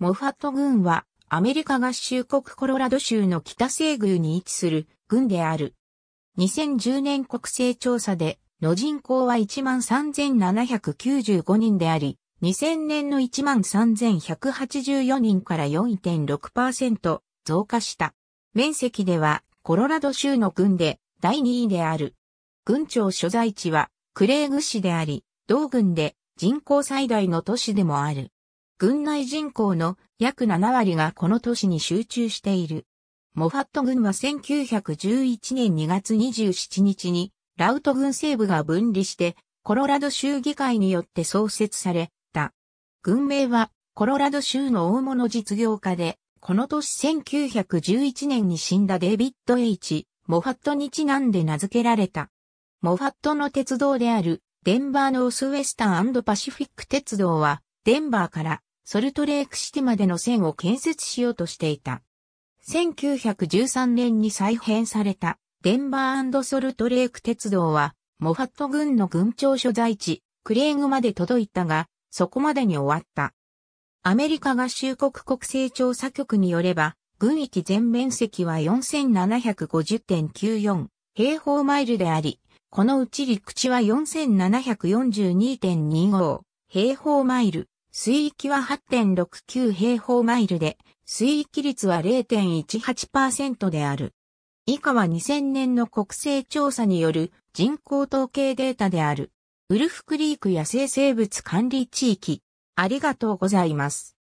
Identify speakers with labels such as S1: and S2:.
S1: モファット郡はアメリカ合衆国コロラド州の北西宮に位置する郡である。2010年国勢調査での人口は13,795人であり、2000年の13,184人から4.6%増加した。面積ではコロラド州の郡で第2位である。郡庁所在地はクレーグ市であり、同郡で人口最大の都市でもある。軍内人口の約7割がこの都市に集中している。モファット軍は1911年2月27日にラウト軍西部が分離してコロラド州議会によって創設された。軍名はコロラド州の大物実業家で、この年1911年に死んだデビッド・ H・ モファットにちなんで名付けられた。モファットの鉄道であるデンバーノースウェスタンパシフィック鉄道はデンバーからソルトレークシティまでの線を建設しようとしていた。1913年に再編されたデンバーソルトレーク鉄道は、モファット軍の軍庁所在地、クレーグまで届いたが、そこまでに終わった。アメリカ合衆国国勢調査局によれば、軍域全面積は4750.94平方マイルであり、このうち陸地は4742.25平方マイル、水域は8.69平方マイルで、水域率は0.18%である。以下は2000年の国勢調査による人口統計データである。ウルフクリーク野生生物管理地域。ありがとうございます。